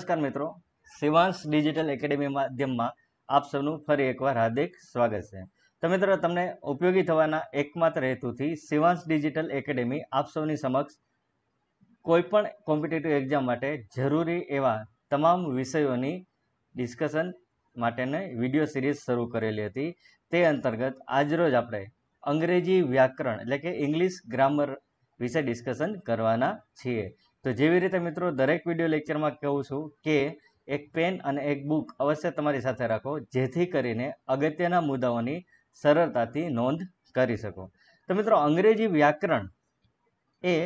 નમસ્કાર મિત્રો સિવાંશ digital academy માધ્યમમાં આપ સૌનું ફરી એકવાર હાર્દિક સ્વાગત છે તો મિત્રો તમને ઉપયોગી થવાના એકમાત્ર હેતુથી શિવાંશ ડિજિટલ એકેડેમી આપ સૌની સમક્ષ કોઈપણ કોમ્પિટિટિવ એક્ઝામ માટે જરૂરી એવા તમામ વિષયોની ડિસ્કશન માટેને વિડીયો સિરીઝ શરૂ કરેલી હતી તે અંતર્ગત આજરોજ આપણે અંગ્રેજી વ્યાકરણ એટલે કે ઇંગ્લિશ ગ્રામર વિશે ડિસ્કશન કરવાના છીએ તો જેવી રીતે મિત્રો દરેક વિડીયો લેક્ચરમાં કહું છું કે એક પેન અને એક બુક અવશ્ય તમારી સાથે રાખો જેથી કરીને અગત્યના મુદ્દાઓની સરળતાથી નોંધ કરી શકો તો મિત્રો અંગ્રેજી વ્યાકરણ એ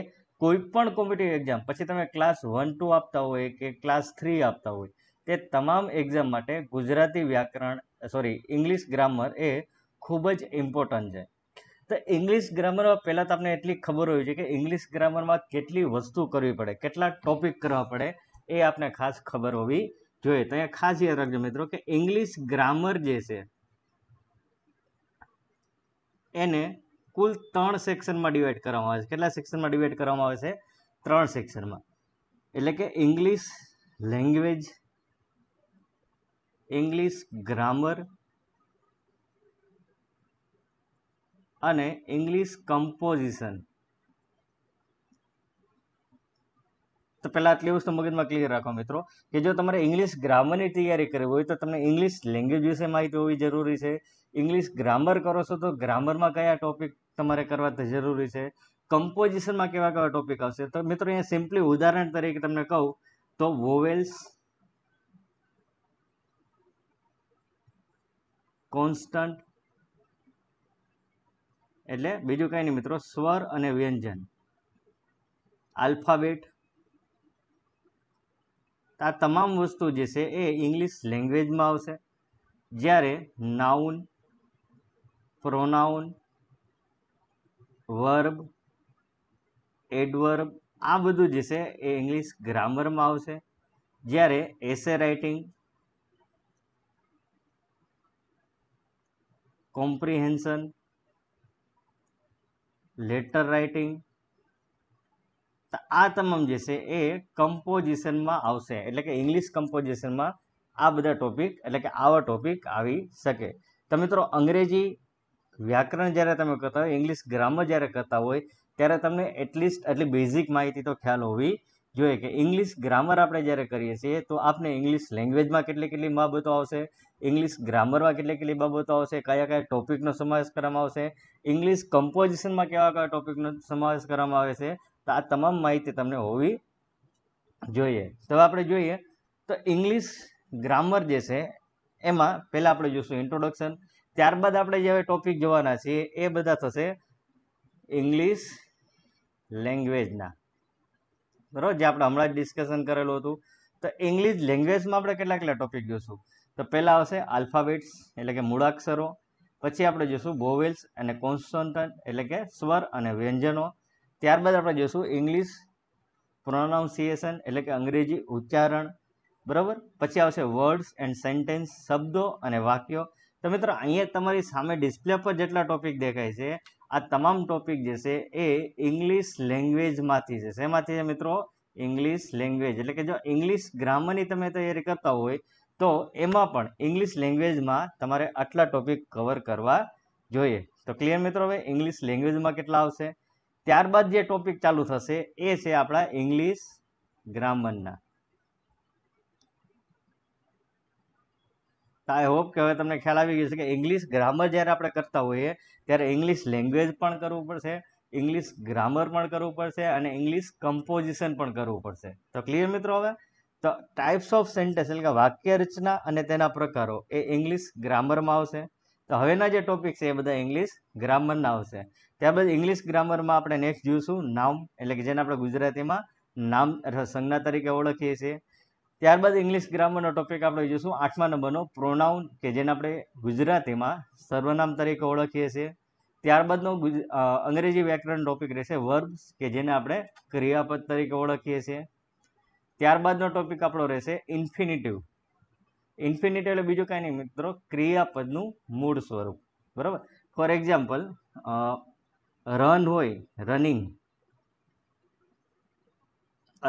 કોઈપણ કોમ્પિટિવ એક્ઝામ પછી તમે ક્લાસ વન ટુ આપતા હોય કે ક્લાસ થ્રી આપતા હોય તે તમામ એક્ઝામ માટે ગુજરાતી વ્યાકરણ સોરી ઇંગ્લિશ ગ્રામર એ ખૂબ જ ઇમ્પોર્ટન્ટ છે તો ઇંગ્લિશ ગ્રામરમાં પહેલાં તો આપણે એટલી ખબર હોય છે કે ઇંગ્લિશ ગ્રામરમાં કેટલી વસ્તુ કરવી પડે કેટલા ટોપિક કરવા પડે એ આપણે ખાસ ખબર હોવી જોઈએ તો અહીંયા ખાસ યાદ રાખજો મિત્રો કે ઇંગ્લિશ ગ્રામર જે છે એને કુલ ત્રણ સેક્શનમાં ડિવાઈડ કરવામાં આવે છે કેટલા સેક્શનમાં ડિવાઈડ કરવામાં આવે છે ત્રણ સેક્શનમાં એટલે કે ઇંગ્લિશ લેંગ્વેજ ઇંગ્લિશ ગ્રામર અને ઇંગ્લિશ કમ્પોઝિશન તો પહેલાં આટલી વસ્તુ મગજમાં ક્લિયર રાખો મિત્રો કે જો તમારે ઇંગ્લિશ ગ્રામરની તૈયારી કરવી હોય તો તમને ઇંગ્લિશ લેંગ્વેજ વિશે માહિતી હોવી જરૂરી છે ઇંગ્લિશ ગ્રામર કરો છો તો ગ્રામરમાં કયા ટોપિક તમારે કરવા જરૂરી છે કમ્પોઝિશનમાં કેવા કેવા ટોપિક આવશે તો મિત્રો અહીંયા સિમ્પલી ઉદાહરણ તરીકે તમને કહું તો વોવેલ્સ કોન્સ્ટન્ટ એટલે બીજું કંઈ નહીં મિત્રો સ્વર અને વ્યંજન આલ્ફાબેટ આ તમામ વસ્તુ જે છે એ ઇંગ્લિશ લેંગ્વેજમાં આવશે જ્યારે નાઉન પ્રોનાઉન વર્બ એડવર્બ આ બધું જે છે એ ઇંગ્લિશ ગ્રામરમાં આવશે જ્યારે essay writing comprehension letter writing આ તમામ જે છે એ કમ્પોઝિશનમાં આવશે એટલે કે ઇંગ્લિશ કમ્પોઝિશનમાં આ બધા ટોપિક એટલે કે આવા ટોપિક આવી શકે તો મિત્રો અંગ્રેજી વ્યાકરણ જ્યારે તમે કરતા હોય ઇંગ્લિશ ગ્રામર જ્યારે કરતા હોય ત્યારે તમને એટલીસ્ટ એટલી બેઝિક માહિતી તો ખ્યાલ હોવી જોઈએ કે ઇંગ્લિશ ગ્રામર આપણે જ્યારે કરીએ છીએ તો આપને ઇંગ્લિશ લેંગ્વેજમાં કેટલી કેટલી બાબતો આવશે ઇંગ્લિશ ગ્રામરમાં કેટલી કેટલી બાબતો આવશે કયા કયા ટોપિકનો સમાવેશ કરવામાં આવશે ઇંગ્લિશ કમ્પોઝિશનમાં કેવા કયા ટોપિકનો સમાવેશ કરવામાં આવે છે તો આ તમામ માહિતી તમને હોવી જોઈએ તો આપણે જોઈએ તો ઇંગ્લિશ ગ્રામર જે છે એમાં પહેલાં આપણે જોઈશું ઇન્ટ્રોડક્શન ત્યારબાદ આપણે જે હવે ટોપિક જોવાના છીએ એ બધા થશે ઇંગ્લિશ લેંગ્વેજના બરાબર જે આપણે હમણાં જ ડિસ્કશન કરેલું હતું તો ઇંગ્લિશ લેંગ્વેજમાં આપણે કેટલા કેટલા ટોપિક જોઈશું તો પહેલાં આવશે આલ્ફાબેટ્સ એટલે કે મૂળાક્ષરો પછી આપણે જોઈશું બોવેલ્સ અને કોન્સોન્ટન્ટ એટલે કે સ્વર અને વ્યંજનો ત્યારબાદ આપણે જોઈશું ઇંગ્લિશ પ્રોનાઉન્સિએશન એટલે કે અંગ્રેજી ઉચ્ચારણ બરાબર પછી આવશે વર્ડ્સ એન્ડ સેન્ટેન્સ શબ્દો અને વાક્યો તો મિત્રો અહીંયા તમારી સામે ડિસ્પ્લે પર જેટલા ટોપિક દેખાય છે આ તમામ ટોપિક જે છે એ ઇંગ્લિશ લેંગ્વેજમાંથી છે શેમાંથી છે મિત્રો ઇંગ્લિશ લેંગ્વેજ એટલે કે જો ઇંગ્લિશ ગ્રામરની તમે તૈયારી કરતા હોય તો એમાં પણ ઇંગ્લિશ લેંગ્વેજમાં તમારે આટલા ટોપિક કવર કરવા જોઈએ તો ક્લિયર મિત્રો હવે ઇંગ્લિશ લેંગ્વેજમાં કેટલા આવશે ત્યારબાદ જે ટોપિક ચાલુ થશે એ છે આપણા ઇંગ્લિશ ગ્રામરના તો આઈ હોપ કે હવે તમને ખ્યાલ આવી ગયો છે કે ઇંગ્લિશ ગ્રામર જ્યારે આપણે કરતા હોઈએ ત્યારે ઇંગ્લિશ લેંગ્વેજ પણ કરવું પડશે ઇંગ્લિશ ગ્રામર પણ કરવું પડશે અને ઇંગ્લિશ કમ્પોઝિશન પણ કરવું પડશે તો ક્લિયર મિત્રો હવે તો ટાઈપ્સ ઓફ સેન્ટેન્સ એટલે કે વાક્ય રચના અને તેના પ્રકારો એ ઇંગ્લિશ ગ્રામરમાં આવશે તો હવેના જે ટોપિક છે એ બધા ઇંગ્લિશ ગ્રામરના આવશે ત્યારબાદ ઇંગ્લિશ ગ્રામરમાં આપણે નેક્સ્ટ જોઈશું નામ એટલે કે જેને આપણે ગુજરાતીમાં નામ સંજ્ઞા તરીકે ઓળખીએ છીએ ત્યારબાદ ઇંગ્લિશ ગ્રામરનો ટોપિક આપણે જોઈશું આઠમા નંબરનો પ્રોનાઉન કે જેને આપણે ગુજરાતીમાં સર્વનામ તરીકે ઓળખીએ છીએ ત્યારબાદનો અંગ્રેજી વ્યાકરણ ટોપિક રહેશે વર્બ્સ કે જેને આપણે ક્રિયાપદ તરીકે ઓળખીએ છીએ ત્યારબાદનો ટોપિક આપણો રહેશે ઇન્ફિનિટિવ ઇન્ફિનિટિવ એટલે બીજું કાંઈ નહીં મિત્રો ક્રિયાપદનું મૂળ સ્વરૂપ બરાબર ફોર એક્ઝામ્પલ રન હોય રનિંગ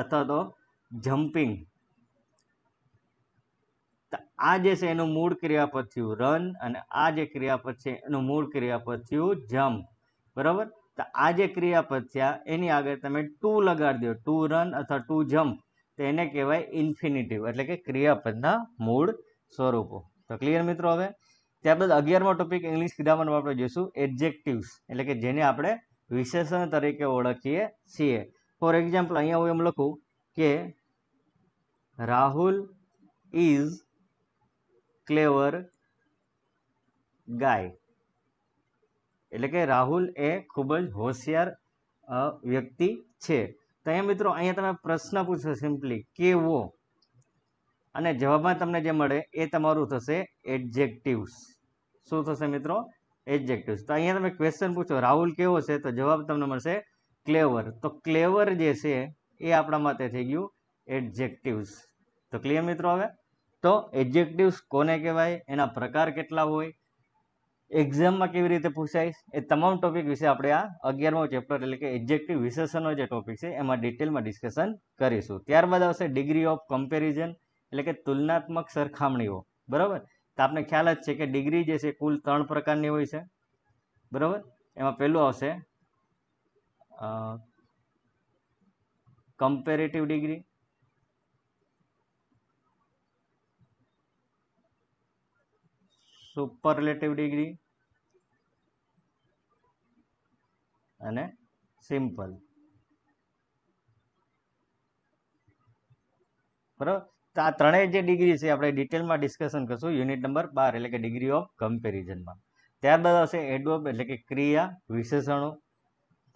અથવા તો જમ્પિંગ આ જે છે એનું મૂળ ક્રિયાપદ થયું રન અને આ જે ક્રિયાપદ છે એનું મૂળ ક્રિયાપદ થયું જમ્પ બરાબર તો આ જે ક્રિયાપદ થયા એની આગળ તમે ટુ લગાડી દો ટુ રન અથવા ટુ જમ્પ તો એને કહેવાય ઇન્ફિનિટિવ એટલે કે ક્રિયાપદના મૂળ સ્વરૂપો તો ક્લિયર મિત્રો હવે ત્યારબાદ અગિયારમો ટોપિક ઇંગ્લિશ ગ્રામરમાં આપણે જોઈશું એડજેક્ટિવ્સ એટલે કે જેને આપણે વિશેષણ તરીકે ઓળખીએ છીએ ફોર એક્ઝામ્પલ અહીંયા હું એમ લખું કે રાહુલ ઇઝ ક્લેવર ગાય એટલે કે રાહુલ એ ખૂબ જ હોશિયાર વ્યક્તિ છે તો અહીંયા મિત્રો અહીંયા તમે પ્રશ્ન પૂછો સિમ્પલી કેવો અને જવાબમાં તમને જે મળે એ તમારું થશે એડજેક્ટિવ્સ શું થશે મિત્રો એડજેક્ટિવ્સ તો અહીંયા તમે ક્વેશ્ચન પૂછો રાહુલ કેવો છે તો જવાબ તમને મળશે ક્લેવર તો ક્લેવર જે છે એ આપણા માટે થઈ ગયું એડજેક્ટિવ્સ તો ક્લિયર મિત્રો હવે તો એડજેક્ટિવ્સ કોને કહેવાય એના પ્રકાર કેટલા હોય એક્ઝામમાં કેવી રીતે પૂછાય એ તમામ ટોપિક વિશે આપણે આ અગિયારમો ચેપ્ટર એટલે કે એક્ઝેક્ટિવ વિશેષણનો જે ટોપિક છે એમાં ડિટેલમાં ડિસ્કશન કરીશું ત્યારબાદ આવશે ડિગ્રી ઓફ કમ્પેરિઝન એટલે કે તુલનાત્મક સરખામણીઓ બરાબર તો આપને ખ્યાલ જ છે કે ડિગ્રી જે છે કુલ ત્રણ પ્રકારની હોય છે બરાબર એમાં પહેલું આવશે કમ્પેરેટિવ ડિગ્રી સુપરલેટિવ ડિગ્રી અને સિમ્પલ બરાબર તો આ ત્રણેય જે ડિગ્રી છે આપણે ડિટેલમાં ડિસ્કશન કરશું યુનિટ નંબર બાર એટલે કે ડિગ્રી ઓફ કમ્પેરિઝનમાં ત્યારબાદ આવશે એડોબ એટલે કે ક્રિયા વિશેષણો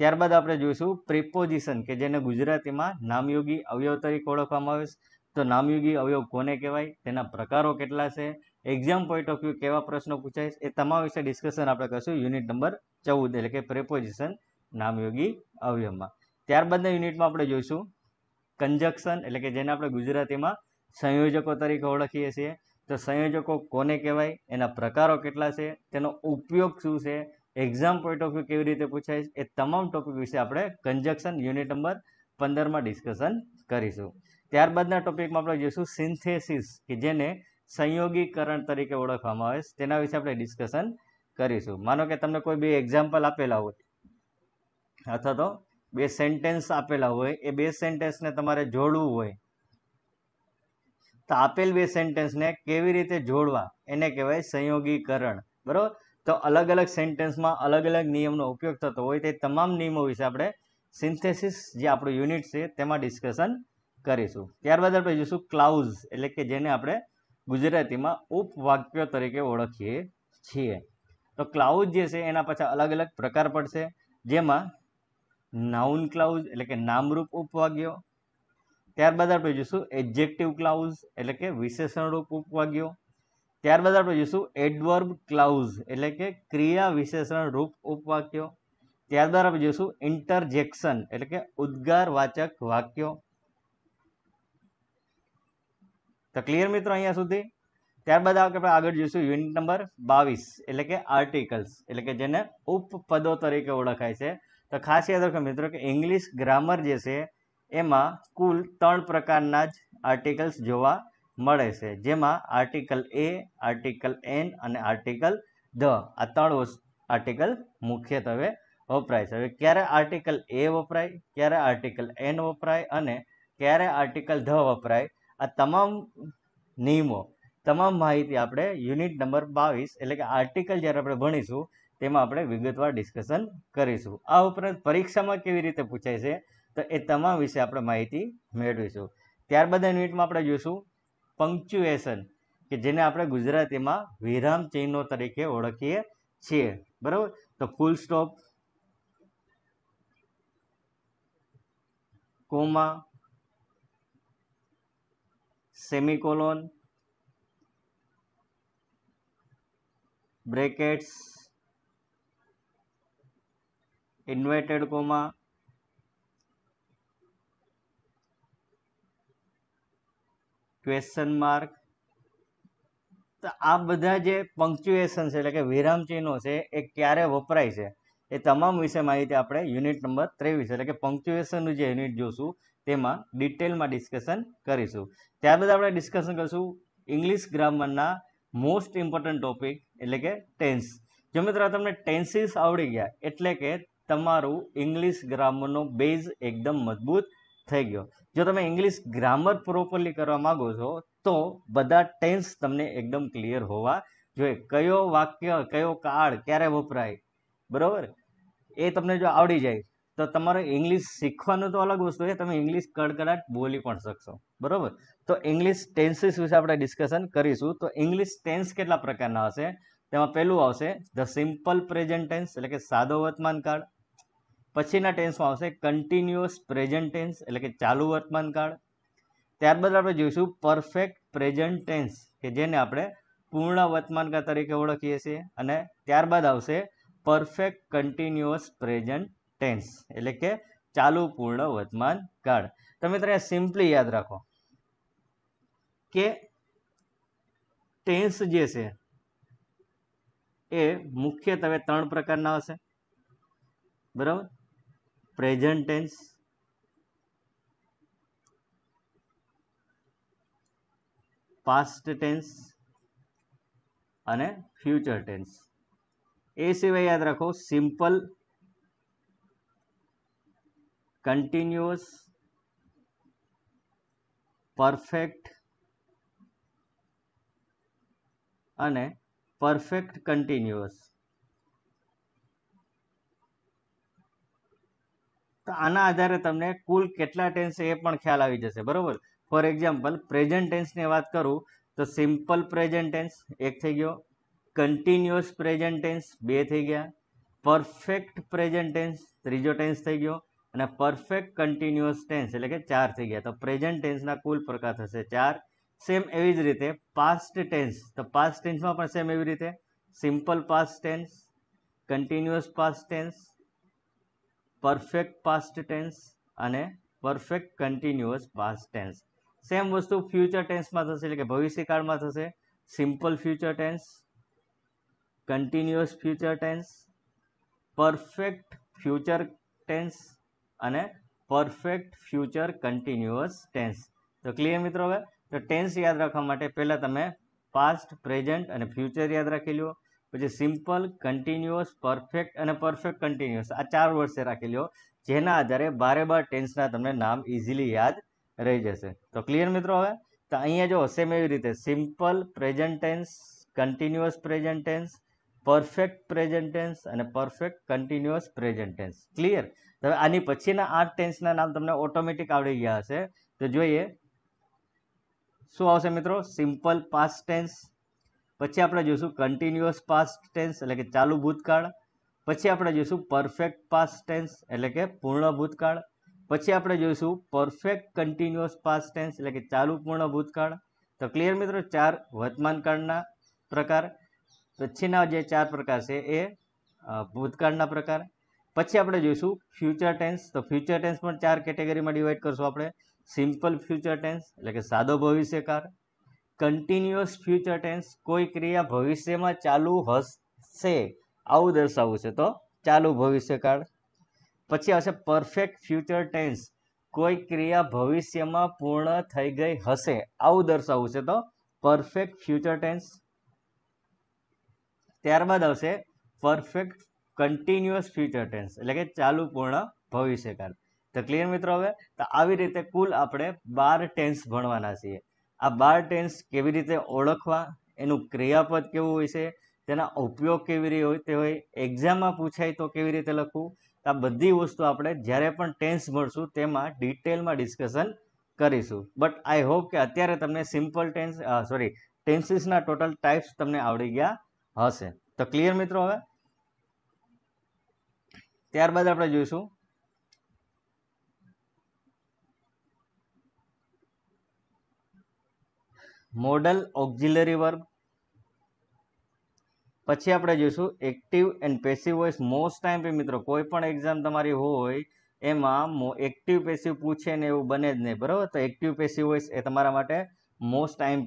ત્યારબાદ આપણે જોઈશું પ્રિપોઝિશન કે જેને ગુજરાતીમાં નામયોગી અવયવ તરીકે ઓળખવામાં આવે છે તો નામયોગી અવયવ કોને કહેવાય તેના પ્રકારો કેટલા છે એક્ઝામ પોઈન્ટ ઓફ વ્યૂ કેવા પ્રશ્નો પૂછાય એ તમામ વિશે ડિસ્કશન આપણે કરીશું યુનિટ નંબર ચૌદ એટલે કે પ્રેપોઝિશન નામયોગી અવયવમાં ત્યારબાદના યુનિટમાં આપણે જોઈશું કંજક્શન એટલે કે જેને આપણે ગુજરાતીમાં સંયોજકો તરીકે ઓળખીએ છીએ તો સંયોજકો કોને કહેવાય એના પ્રકારો કેટલા છે તેનો ઉપયોગ શું છે એક્ઝામ પોઈન્ટ ઓફ વ્યૂ કેવી રીતે પૂછાય એ તમામ ટોપિક વિશે આપણે કન્જક્શન યુનિટ નંબર પંદરમાં ડિસ્કશન કરીશું ત્યારબાદના ટોપિકમાં આપણે જોઈશું સિન્થેસિસ કે જેને સંયોગીકરણ તરીકે ઓળખવામાં આવે છે તેના વિશે આપણે ડિસ્કશન કરીશું માનો કે તમને કોઈ બે એક્ઝામ્પલ આપેલા હોય અથવા તો બે સેન્ટેન્સ આપેલા હોય એ બે સેન્ટેન્સને તમારે જોડવું હોય તો આપેલ બે સેન્ટેન્સને કેવી રીતે જોડવા એને કહેવાય સંયોગીકરણ બરાબર તો અલગ અલગ સેન્ટેન્સમાં અલગ અલગ નિયમનો ઉપયોગ થતો હોય તે તમામ નિયમો વિશે આપણે સિન્થેસિસ જે આપણું યુનિટ છે તેમાં ડિસ્કશન કરીશું ત્યારબાદ આપણે જોઈશું ક્લાઉઝ એટલે કે જેને આપણે ગુજરાતીમાં ઉપવાક્ય તરીકે ઓળખીએ છીએ તો ક્લાઉઝ જે છે એના પાછા અલગ અલગ પ્રકાર પડશે જેમાં નાઉન ક્લાઉઝ એટલે કે નામરૂપ ઉપવાગ્યો ત્યારબાદ આપણે જોઈશું એડજેક્ટિવ ક્લાઉઝ એટલે કે વિશેષણરૂપ ઉપવાગ્યો ત્યારબાદ આપણે જોઈશું એડવર્બ ક્લાઉઝ એટલે કે ક્રિયા વિશેષણ રૂપ ઉપવાક્યો ત્યારબાદ આપણે જોઈશું ઇન્ટરજેક્શન એટલે કે ઉદ્ગાર વાચક વાક્યો તો ક્લિયર મિત્રો અહીંયા સુધી ત્યારબાદ આપણે આગળ જોઈશું યુનિટ નંબર બાવીસ એટલે કે આર્ટિકલ્સ એટલે કે જેને ઉપપદો તરીકે ઓળખાય છે તો ખાસ યાદ રાખો મિત્રો કે ઇંગ્લિશ ગ્રામર જે છે એમાં કુલ ત્રણ પ્રકારના જ આર્ટિકલ્સ જોવા મળે છે જેમાં આર્ટિકલ એ આર્ટિકલ એન અને આર્ટિકલ ધ આ ત્રણ આર્ટિકલ મુખ્યત્વે વપરાય છે હવે ક્યારે આર્ટિકલ એ વપરાય ક્યારે આર્ટિકલ એન વપરાય અને ક્યારે આર્ટિકલ ધ વપરાય આ તમામ નિયમો તમામ માહિતી આપણે યુનિટ નંબર બાવીસ એટલે કે આર્ટિકલ જ્યારે આપણે ભણીશું તેમાં આપણે વિગતવાર ડિસ્કશન કરીશું આ ઉપરાંત પરીક્ષામાં કેવી રીતે પૂછાય છે તો એ તમામ વિશે આપણે માહિતી મેળવીશું ત્યારબાદ યુનિટમાં આપણે જોઈશું પંક્ચ્યુએશન કે જેને આપણે ગુજરાતીમાં વિરામ ચિહ્નો તરીકે ઓળખીએ છીએ બરાબર તો full stop comma semicolon brackets inverted comma question mark તો આ બધા જે પંક્ચ્યુએશન છે એટલે કે વિરામ ચિહ્નો છે એ ક્યારે વપરાય છે એ તમામ વિશે માહિતી આપણે યુનિટ નંબર ત્રેવીસ એટલે કે પંક્ચ્યુએશનનું જે યુનિટ જોશું તેમાં ડિટેલમાં ડિસ્કશન કરીશું ત્યારબાદ આપણે ડિસ્કશન કરીશું ઇંગ્લિશ ગ્રામરના મોસ્ટ ઇમ્પોર્ટન્ટ ટોપિક એટલે કે ટેન્સ જો મિત્રો તમને ટેન્સીસ આવડી ગયા એટલે કે તમારું ઇંગ્લિશ ગ્રામરનો બેઝ એકદમ મજબૂત થઈ ગયો જો તમે ઇંગ્લિશ ગ્રામર પ્રોપરલી કરવા માગો છો તો બધા ટેન્સ તમને એકદમ ક્લિયર હોવા જોઈએ કયો વાક્ય કયો કાળ ક્યારે વપરાય બરાબર એ તમને જો આવડી જાય તો તમારે ઇંગ્લિશ શીખવાનું તો અલગ વસ્તુ છે તમે ઇંગ્લિશ કડકડાટ બોલી પણ શકશો બરાબર તો ઇંગ્લિશ ટેન્સીસ વિશે આપણે ડિસ્કશન કરીશું તો ઇંગ્લિશ ટેન્સ કેટલા પ્રકારના હશે તેમાં પહેલું આવશે ધ સિમ્પલ પ્રેઝન્ટ ટેન્સ એટલે કે સાદો વર્તમાન કાળ પછીના ટેન્સમાં આવશે કન્ટિન્યુઅસ પ્રેઝન્ટ ટેન્સ એટલે કે ચાલુ વર્તમાન કાળ ત્યારબાદ આપણે જોઈશું પરફેક્ટ પ્રેઝન્ટ ટેન્સ કે જેને આપણે પૂર્ણ વર્તમાન કાળ તરીકે ઓળખીએ છીએ અને ત્યારબાદ આવશે પરફેક્ટ કન્ટિન્યુઅસ પ્રેઝન્ટ ટેન્સ એટલે કે ચાલુ પૂર્ણ વર્તમાન કાળ તમે મિત્રો સિમ્પલી યાદ રાખો કે ટેન્સ જે છે એ મુખ્યત્વે ત્રણ પ્રકારના હશે બરાબર પ્રેઝન્ટ ટેન્સ પાસ્ટ ટેન્સ અને ફ્યુચર ટેન્સ એ સિવાય યાદ રાખો સિમ્પલ continuous perfect અને પરફેક્ટ કન્ટિન્યુઅસ તો આના આધારે તમને કુલ કેટલા ટેન્સ એ પણ ખ્યાલ આવી જશે બરોબર ફોર એક્ઝામ્પલ પ્રેઝન્ટ ટેન્સની વાત કરું તો સિમ્પલ પ્રેઝન્ટ ટેન્સ એક થઈ ગયો કન્ટિન્યુઅસ પ્રેઝન્ટ ટેન્સ બે થઈ ગયા પરફેક્ટ પ્રેઝન્ટ ટેન્સ ત્રીજો ટેન્સ થઈ ગયો અને પરફેક્ટ કન્ટિન્યુઅસ ટેન્સ એટલે કે ચાર થઈ ગયા તો પ્રેઝન્ટ ટેન્સના કુલ પ્રકાર થશે ચાર સેમ એવી જ રીતે પાસ્ટ ટેન્સ તો પાસ્ટ ટેન્સમાં પણ સેમ એવી રીતે simple past tense continuous past tense perfect past tense અને perfect continuous past tense same વસ્તુ ફ્યુચર ટેન્સમાં થશે એટલે કે ભવિષ્યકાળમાં થશે simple future tense continuous future tense perfect future tense અને પરફેક્ટ ફ્યુચર કન્ટિન્યુઅસ ટેન્સ તો ક્લિયર મિત્રો હવે તો ટેન્સ યાદ રાખવા માટે પહેલાં તમે પાસ્ટ પ્રેઝન્ટ અને ફ્યુચર યાદ રાખી લો પછી સિમ્પલ કન્ટિન્યુઅસ પરફેક્ટ અને પરફેક્ટ કન્ટિન્યુઅસ આ ચાર વર્ષે રાખી લો જેના આધારે બારે બાર ટેન્સના તમને નામ ઇઝીલી યાદ રહી જશે તો ક્લિયર મિત્રો હવે તો અહીંયા જો સેમ એવી રીતે simple present tense continuous present tense perfect present tense અને perfect continuous present tense clear હવે આની પછીના આઠ ટેન્સના નામ તમને ઓટોમેટિક આવડી ગયા હશે તો જોઈએ શું આવશે મિત્રો સિમ્પલ પાસ્ટ ટેન્સ પછી આપણે જોઈશું કન્ટિન્યુઅસ પાસ્ટ ટેન્સ એટલે કે ચાલુ ભૂતકાળ પછી આપણે જોઈશું પરફેક્ટ પાસ્ટ ટેન્સ એટલે કે પૂર્ણ ભૂતકાળ પછી આપણે જોઈશું પરફેક્ટ કન્ટિન્યુઅસ પાસ્ટ ટેન્સ એટલે કે ચાલુ પૂર્ણ ભૂતકાળ તો ક્લિયર મિત્રો ચાર વર્તમાનકાળના પ્રકાર પછીના જે ચાર પ્રકાર છે એ ભૂતકાળના પ્રકાર પછી આપણે જોઈશું ફ્યુચર ટેન્સ તો ફ્યુચર ટેન્સ પણ ચાર કેટેગરીમાં ડિવાઈડ કરશું આપણે સિમ્પલ ફ્યુચર ટેન્સ એટલે કે સાદો ભવિષ્યકાર કન્ટિન્યુઅસ ફ્યુચર ટેન્સ કોઈ ક્રિયા ભવિષ્યમાં ચાલુ હશે આવું દર્શાવવું છે તો ચાલુ ભવિષ્યકાળ પછી આવશે પરફેક્ટ ફ્યુચર ટેન્સ કોઈ ક્રિયા ભવિષ્યમાં પૂર્ણ થઈ ગઈ હશે આવું દર્શાવવું છે તો પરફેક્ટ ફ્યુચર ટેન્સ ત્યારબાદ આવશે પરફેક્ટ કન્ટિન્યુઅસ ફ્યુચર ટેન્સ એટલે કે ચાલુ પૂર્ણ ભવિષ્યકાળ તો ક્લિયર મિત્રો હવે તો આવી રીતે કુલ આપણે બાર ટેન્સ ભણવાના છીએ આ બાર ટેન્સ કેવી રીતે ઓળખવા એનું ક્રિયાપદ કેવું હોય છે તેના ઉપયોગ કેવી રીતે હોય તે હોય એક્ઝામમાં પૂછાય તો કેવી રીતે લખવું તો આ બધી વસ્તુ આપણે જ્યારે પણ ટેન્સ ભણશું તેમાં ડિટેલમાં ડિસ્કશન કરીશું બટ આઈ હોપ કે અત્યારે તમને સિમ્પલ ટેન્સ સોરી ટેન્સીસના ટોટલ ટાઈપ્સ તમને આવડી ગયા હશે તો ક્લિયર મિત્રો હવે ત્યારબાદ આપણે જોઈશું મોડલ ઓક્ઝિલરી વર્બ પછી આપણે જોઈશું active and passive voice most time પે મિત્રો કોઈ પણ એક્ઝામ તમારી હોય એમાં એક્ટિવ પેસિવ પૂછે ને એવું બને જ નહીં બરાબર તો એક્ટિવ પેસિવ વોઇસ એ તમારા માટે મોસ્ટ ટાઈમ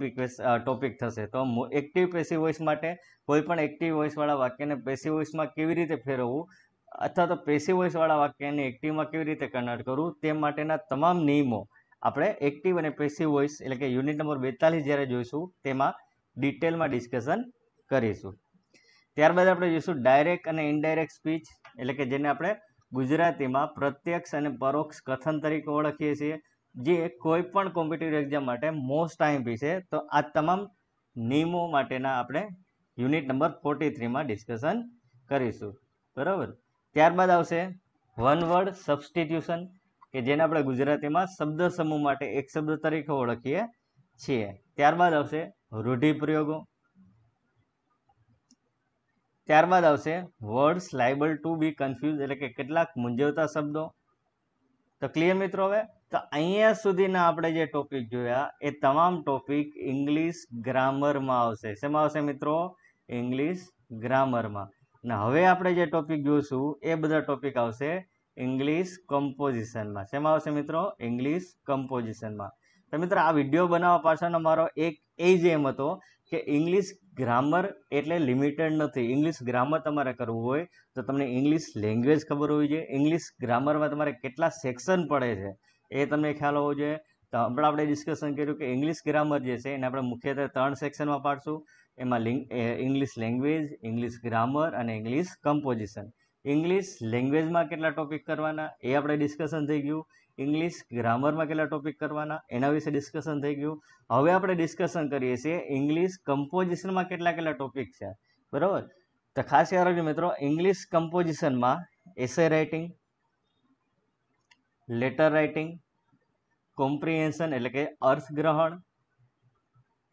ટોપિક થશે તો એક્ટિવ પેસિવ વોઇસ માટે કોઈ પણ એક્ટિવ વોઇસવાળા વાક્યને પેસિવ વોઇસમાં કેવી રીતે ફેરવવું અથવા તો પેસિવ વોઇસવાળા વાક્યને એક્ટિવમાં કેવી રીતે કન્વર્ટ કરવું તે માટેના તમામ નિયમો આપણે એક્ટિવ અને પેસિવ વોઇસ એટલે કે યુનિટ નંબર બેતાલીસ જ્યારે જોઈશું તેમાં ડિટેલમાં ડિસ્કશન કરીશું ત્યારબાદ આપણે જોઈશું ડાયરેક્ટ અને ઇનડાયરેક્ટ સ્પીચ એટલે કે જેને આપણે ગુજરાતીમાં પ્રત્યક્ષ અને પરોક્ષ કથન તરીકે ઓળખીએ છીએ જે કોઈ પણ કોમ્પિટિટિવ એક્ઝામ માટે મોસ્ટ ટાઈમ પી છે તો આ તમામ નિયમો માટેના આપણે યુનિટ નંબર ફોર્ટી થ્રીમાં ડિસ્કશન કરીશું બરાબર ત્યારબાદ આવશે વન વર્ડ સબસ્ટિટ્યુશન કે જેને આપણે ગુજરાતીમાં શબ્દ સમૂહ માટે એક શબ્દ તરીકે ઓળખીએ છીએ ત્યારબાદ આવશે રૂઢિપ્રયોગો ત્યારબાદ આવશે words liable to be confuse એટલે કે કેટલાક મૂંઝવતા શબ્દો તો ક્લિયર મિત્રો હવે તો અહીંયા સુધીના આપણે જે ટોપિક જોયા એ તમામ ટોપિક ઇંગ્લિશ ગ્રામરમાં આવશે શેમાં આવશે મિત્રો ઇંગ્લિશ ગ્રામરમાં અને હવે આપણે જે ટોપિક જોઈશું એ બધા ટોપિક આવશે ઇંગ્લિશ કમ્પોઝિશનમાં શેમાં આવશે મિત્રો ઇંગ્લિશ કમ્પોઝિશનમાં તો મિત્રો આ વિડીયો બનાવવા પાછળનો મારો એક એ જ એમ હતો કે ઇંગ્લિશ ગ્રામર એટલે લિમિટેડ નથી ઇંગ્લિશ ગ્રામર તમારે કરવું હોય તો તમને ઇંગ્લિશ લેંગ્વેજ ખબર હોવી જોઈએ ઇંગ્લિશ ગ્રામરમાં તમારે કેટલા સેક્શન પડે છે એ તમને ખ્યાલ હોવો જોઈએ તો હમણાં આપણે ડિસ્કશન કર્યું કે ઇંગ્લિશ ગ્રામર જે છે એને આપણે મુખ્યત્વે ત્રણ સેક્શનમાં પાડશું એમાં ઇંગ્લિશ લેંગ્વેજ ઇંગ્લિશ ગ્રામર અને ઇંગ્લિશ કમ્પોઝિશન ઇંગ્લિશ લેંગ્વેજમાં કેટલા ટોપિક કરવાના એ આપણે ડિસ્કશન થઈ ગયું ઇંગ્લિશ ગ્રામરમાં કેટલા ટોપિક કરવાના એના વિશે ડિસ્કશન થઈ ગયું હવે આપણે ડિસ્કશન કરીએ છીએ ઇંગ્લિશ કમ્પોઝિશનમાં કેટલા કેટલા ટોપિક છે બરાબર તો ખાસ યાદ રાખજો મિત્રો ઇંગ્લિશ કમ્પોઝિશનમાં essay writing letter writing comprehension એટલે કે અર્થગ્રહણ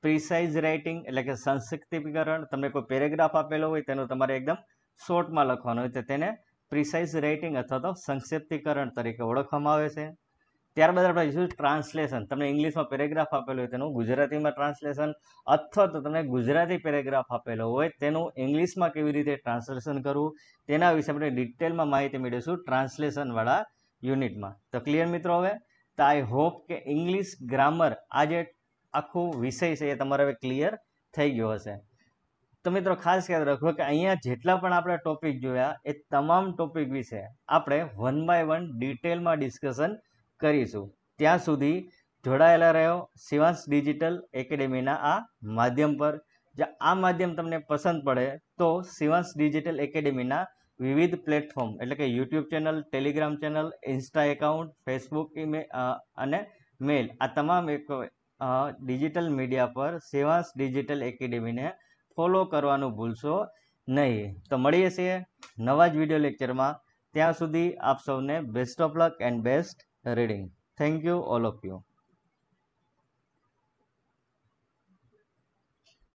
પ્રિસાઇઝ રાઇટિંગ એટલે કે સંક્ષિપ્તિકરણ તમને કોઈ પેરેગ્રાફ આપેલો હોય તેનું તમારે એકદમ શોર્ટમાં લખવાનું હોય તો તેને પ્રિસાઇઝ રાઇટિંગ અથવા તો સંક્ષિપ્તિકરણ તરીકે ઓળખવામાં આવે છે ત્યારબાદ આપણે જોઈશું ટ્રાન્સલેશન તમને ઇંગ્લિશમાં પેરેગ્રાફ આપેલો હોય તેનું ગુજરાતીમાં ટ્રાન્સલેશન અથવા તો તમને ગુજરાતી પેરેગ્રાફ આપેલો હોય તેનું ઇંગ્લિશમાં કેવી રીતે ટ્રાન્સલેશન કરવું તેના વિશે આપણે ડિટેલમાં માહિતી મેળવીશું ટ્રાન્સલેશનવાળા યુનિટમાં તો ક્લિયર મિત્રો હવે તો આઈ હોપ કે ઇંગ્લિશ ગ્રામર આ જે આખો વિષય છે એ તમારે હવે ક્લિયર થઈ ગયો હશે તો મિત્રો ખાસ યાદ રાખો કે અહીંયા જેટલા પણ આપણે ટોપિક જોયા એ તમામ ટોપિક વિશે આપણે વન બાય વન ડિટેલમાં ડિસ્કશન કરીશું ત્યાં સુધી જોડાયેલા રહ્યો શિવાંશ ડિજિટલ એકેડેમીના આ માધ્યમ પર જે આ માધ્યમ તમને પસંદ પડે તો શિવાંશ ડિજિટલ એકેડેમીના વિવિધ પ્લેટફોર્મ એટલે કે YouTube channel Telegram channel insta account Facebook અને મેલ આ તમામ એક ડિજિટલ મીડિયા પર સેવાસ ડિજિટલ એકેડેમીને ફોલો કરવાનું ભૂલશો નહીં તો મળીએ છીએ નવા જ વિડીયો લેક્ચરમાં ત્યાં સુધી આપ સૌને best of luck and best reading thank you all of you